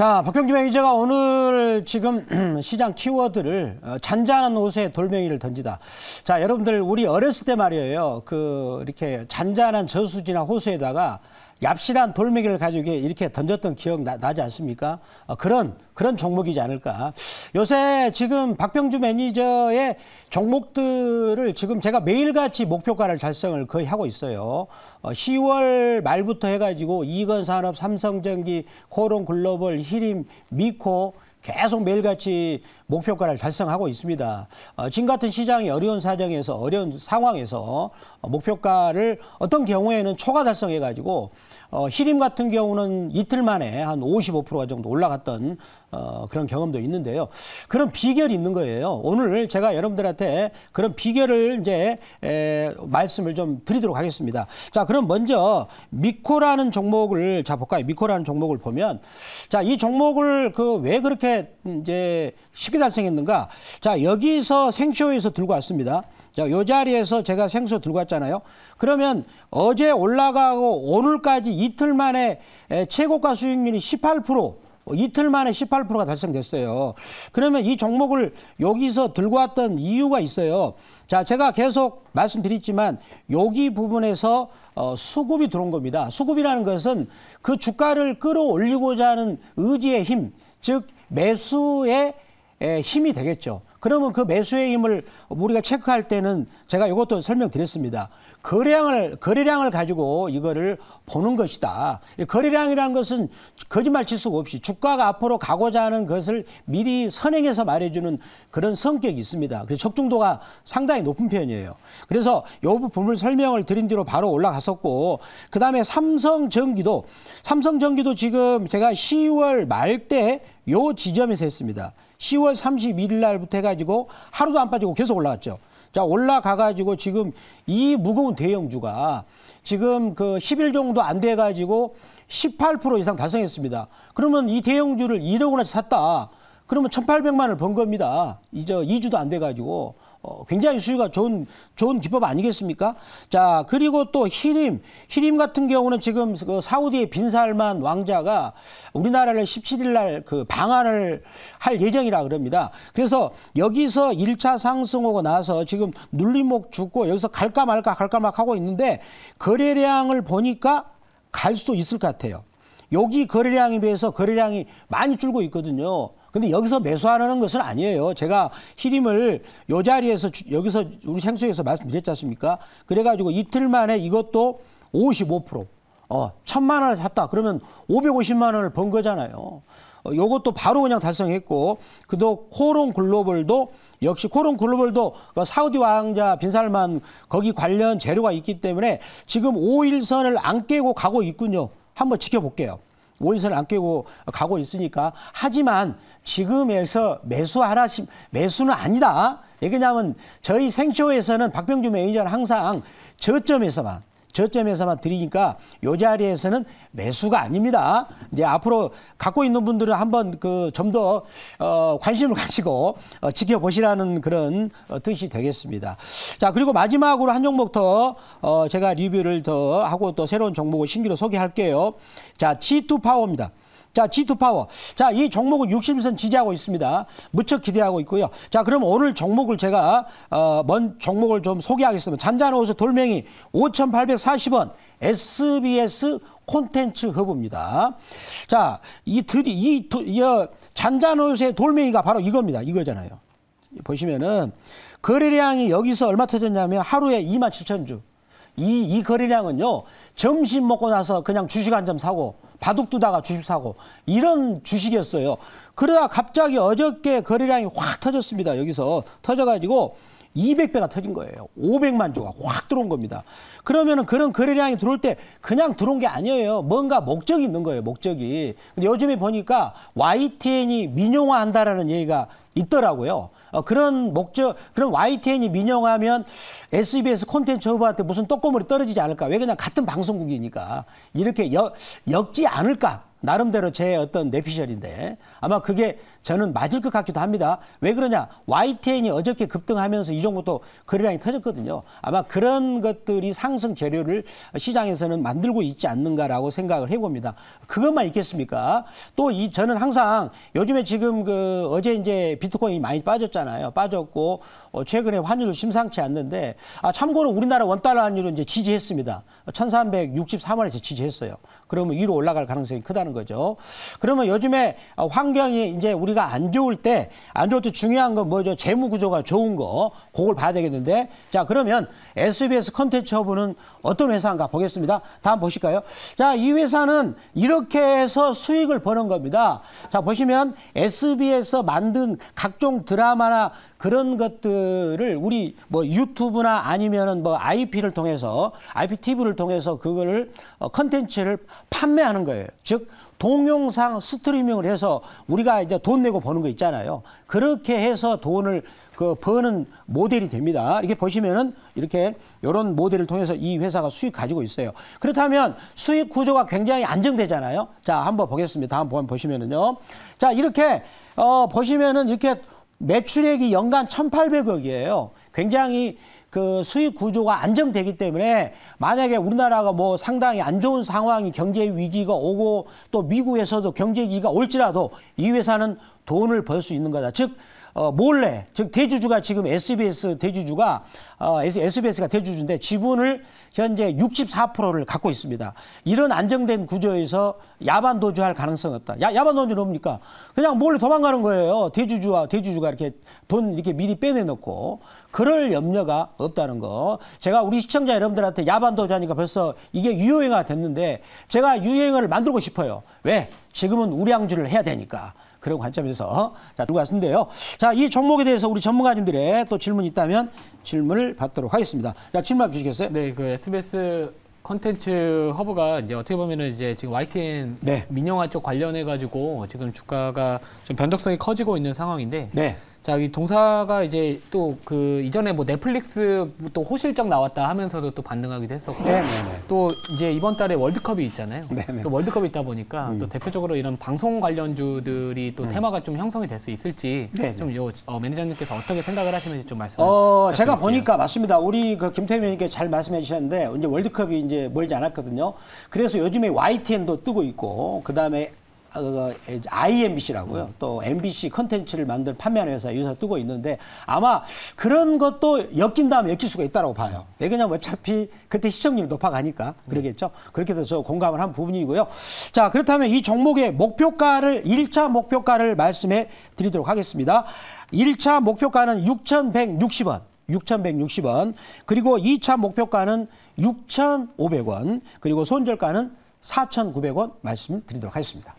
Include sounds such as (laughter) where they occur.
자, 박병기 매니저가 오늘 지금 (clears throat) 시장 키워드를 어, 잔잔한 옷에 돌멩이를 던지다. 자, 여러분들 우리 어렸을 때 말이에요. 그 이렇게 잔잔한 저수지나 호수에다가 얍실한 돌멩이를 가지고 이렇게 던졌던 기억 나, 지 않습니까? 어, 그런 그런 종목이지 않을까. 요새 지금 박병주 매니저의 종목들을 지금 제가 매일같이 목표가를 달성을 거의 하고 있어요. 어, 10월 말부터 해가지고 이건산업, 삼성전기, 코론 글로벌, 히림, 미코 계속 매일같이 목표가를 달성하고 있습니다. 어, 지금 같은 시장의 어려운 사정에서 어려운 상황에서 어, 목표가를 어떤 경우에는 초과 달성해가지고 어, 히림 같은 경우는 이틀 만에 한 55% 정도 올라갔던 어, 그런 경험도 있는데요. 그런 비결이 있는 거예요. 오늘 제가 여러분들한테 그런 비결을 이제 에, 말씀을 좀 드리도록 하겠습니다. 자, 그럼 먼저 미코라는 종목을 자 볼까요? 미코라는 종목을 보면 자, 이 종목을 그 왜 그렇게 어떻게 이제 쉽게 달성했는가? 자, 여기서 생쇼에서 들고 왔습니다. 자, 요 자리에서 제가 생쇼 들고 왔잖아요. 그러면 어제 올라가고 오늘까지 이틀 만에 최고가 수익률이 18%, 이틀 만에 18%가 달성됐어요. 그러면 이 종목을 여기서 들고 왔던 이유가 있어요. 자, 제가 계속 말씀드렸지만 여기 부분에서 어, 수급이 들어온 겁니다. 수급이라는 것은 그 주가를 끌어올리고자 하는 의지의 힘, 즉 매수의 힘이 되겠죠. 그러면 그 매수의 힘을 우리가 체크할 때는 제가 이것도 설명드렸습니다. 거래량을 거래량을 가지고 이거를 보는 것이다. 거래량이라는 것은 거짓말 치수가 없이 주가가 앞으로 가고자 하는 것을 미리 선행해서 말해주는 그런 성격이 있습니다. 그래서 적중도가 상당히 높은 편이에요. 그래서 요 부분을 설명을 드린 뒤로 바로 올라갔었고 그다음에 삼성전기도 삼성전기도 지금 제가 10월 말 때 요 지점에서 했습니다. 10월 31일 날부터 해가지고 하루도 안 빠지고 계속 올라갔죠. 자, 올라가가지고 지금 이 무거운 대형주가 지금 그 10일 정도 안 돼가지고 18% 이상 달성했습니다. 그러면 이 대형주를 1억 원어치 샀다. 그러면 1,800만을 번 겁니다. 이제 2주도 안 돼가지고 어, 굉장히 수요가 좋은 좋은 기법 아니겠습니까? 자 그리고 또 히림 히림 같은 경우는 지금 그 사우디의 빈살만 왕자가 우리나라를 17일 날그 방한을 할 예정이라 그럽니다. 그래서 여기서 1차 상승하고 나서 지금 눌림목 죽고 여기서 갈까 말까 갈까 막 하고 있는데 거래량을 보니까 갈 수도 있을 것 같아요. 여기 거래량에 비해서 거래량이 많이 줄고 있거든요. 근데 여기서 매수하라는 것은 아니에요. 제가 히림을 요 자리에서 여기서 우리 생수에서 말씀드렸지 않습니까? 그래가지고 이틀 만에 이것도 55% 어, 천만 원을 샀다. 그러면 550만 원을 번 거잖아요. 어, 요것도 바로 그냥 달성했고, 그도 코론 글로벌도 역시 코론 글로벌도 그 사우디 왕자 빈살만 거기 관련 재료가 있기 때문에 지금 5일선을 안 깨고 가고 있군요. 한번 지켜볼게요. 원리세를 안 깨고 가고 있으니까. 하지만 지금에서 매수 하나 매수는 아니다. 왜냐하면 저희 생쇼에서는 박병주 매니저는 항상 저점에서만 저점에서만 드리니까 요 자리에서는 매수가 아닙니다. 이제 앞으로 갖고 있는 분들은 한번 그 좀더 어, 관심을 (laughs) 가지고 어, 지켜보시라는 그런 어, 뜻이 되겠습니다. 자 그리고 마지막으로 한 종목 더 어, 제가 리뷰를 더 하고 또 새로운 종목을 신기로 소개할게요. 자 G2 파워입니다. 자, G2 파워. 자, 이 종목은 60선 지지하고 있습니다. 무척 기대하고 있고요. 자, 그럼 오늘 종목을 제가 어, 먼 종목을 좀 소개하겠습니다. 잔잔호수 돌멩이 5,840원 SBS 콘텐츠 허브입니다. 자, 이 드디 이, 이 잔잔호수의 어, 돌멩이가 바로 이겁니다. 이거잖아요. 보시면은 거래량이 여기서 얼마 터졌냐면 하루에 2만 7천 주. 이, 이 거래량은요, 점심 먹고 나서 그냥 주식 한 점 사고 바둑 두다가 주식 사고 이런 주식이었어요. 그러다 갑자기 어저께 거래량이 확 터졌습니다. 여기서 터져가지고 200배가 터진 거예요. 500만 주가 확 들어온 겁니다. 그러면은 그런 거래량이 들어올 때 그냥 들어온 게 아니에요. 뭔가 목적이 있는 거예요. 목적이. 근데 요즘에 보니까 YTN이 민영화한다라는 얘기가 있더라고요. 어, 그런 목적, 그런 YTN이 민영하면 화 SBS e 콘텐츠 후보한테 무슨 떡고물이 떨어지지 않을까. 왜 그냥 같은 방송국이니까. 이렇게 역, 역지 않을까. 나름대로 제 어떤 내피셜인데 아마 그게 저는 맞을 것 같기도 합니다. 왜 그러냐? YTN이 어저께 급등하면서 이 정도 거래량이 터졌거든요. 아마 그런 것들이 상승 재료를 시장에서는 만들고 있지 않는가라고 생각을 해봅니다. 그것만 있겠습니까? 또 이 저는 항상 요즘에 지금 그 어제 이제 비트코인이 많이 빠졌잖아요. 빠졌고 어, 최근에 환율 심상치 않는데 아, 참고로 우리나라 원달러 환율은 이제 지지했습니다. 1363원에서 지지했어요. 그러면 위로 올라갈 가능성이 크다는 거죠. 그러면 요즘에 아, 환경이 이제 우리가 안 좋을 때 안 좋을 때 중요한 건 뭐죠? 재무 구조가 좋은 거 그걸 봐야 되겠는데 자 그러면 SBS 컨텐츠 허브는 어떤 회사인가 보겠습니다. 다음 보실까요? 자 이 회사는 이렇게 해서 수익을 버는 겁니다. 자 보시면 SB에서 만든 각종 드라마나 그런 것들을 우리 뭐 유튜브나 아니면은 뭐 IP를 통해서 IPTV를 통해서 그거를 어, 컨텐츠를 판매하는 거예요. 즉 동영상 스트리밍을 해서 우리가 이제 돈 내고 버는 거 있잖아요. 그렇게 해서 돈을 그 버는 모델이 됩니다. 이렇게 보시면은 이렇게 이런 모델을 통해서 이 회사가 수익 가지고 있어요. 그렇다면 수익 구조가 굉장히 안정되잖아요. 자, 한번 보겠습니다. 한번 보시면은요. 자, 이렇게 어 보시면은 이렇게 매출액이 연간 1,800억이에요. 굉장히 그 수익 구조가 안정되기 때문에 만약에 우리나라가 뭐 상당히 안 좋은 상황이 경제 위기가 오고 또 미국에서도 경제 위기가 올지라도 이 회사는 돈을 벌 수 있는 거다. 즉 어, 몰래 즉 대주주가 지금 SBS 대주주가 어, SBS가 대주주인데 지분을 현재 64%를 갖고 있습니다. 이런 안정된 구조에서 야반 도주할 가능성 없다. 야, 야반 도주는 뭡니까? 그냥 몰래 도망가는 거예요. 대주주와 대주주가 이렇게 돈 이렇게 미리 빼내놓고 그 그럴 염려가 없다는 거. 제가 우리 시청자 여러분들한테 야반도자니까 벌써 이게 유행화 됐는데 제가 유행을 만들고 싶어요. 왜? 지금은 우량주를 해야 되니까. 그런 관점에서 자 누가 쓴는데요자 이 종목에 대해서 우리 전문가님들의 또 질문이 있다면 질문을 받도록 하겠습니다. 자 질문 주시겠어요? 네, 그 SBS 컨텐츠 허브가 이제 어떻게 보면은 이제 지금 YTN 네. 민영화 쪽 관련해 가지고 지금 주가가 좀 변동성이 커지고 있는 상황인데 네. 자, 이 동사가 이제 또 그 이전에 뭐 넷플릭스 또 호실적 나왔다 하면서도 또 반등하기도 했었고 네네네. 네, 네. 또 이제 이번 달에 월드컵이 있잖아요. 네네. 네. 또 월드컵이 있다 보니까 음. 또 대표적으로 이런 방송 관련주들이 또 음. 테마가 좀 형성이 될 수 있을지 좀요 어, 매니저님께서 어떻게 생각을 하시는지 좀 말씀. 어, 부탁드릴게요. 제가 보니까 맞습니다. 우리 그 김태민 님께잘 말씀해 주셨는데 이제 월드컵이 이제 멀지 않았거든요. 그래서 요즘에 YTN도 뜨고 있고 그다음에 IMBC라고요. 아, 또 MBC 컨텐츠를 만들 판매하는 회사 유사 뜨고 있는데 아마 그런 것도 엮인 다음에 엮일 수가 있다고 봐요. 왜냐면 어차피 그때 시청률이 높아가니까 그러겠죠. 그렇게 돼서 공감을 한 부분이고요. 자, 그렇다면 이 종목의 목표가를 1차 목표가를 말씀해 드리도록 하겠습니다. 1차 목표가는 6,160원. 6,160원. 그리고 2차 목표가는 6,500원. 그리고 손절가는 4,900원 말씀드리도록 하겠습니다.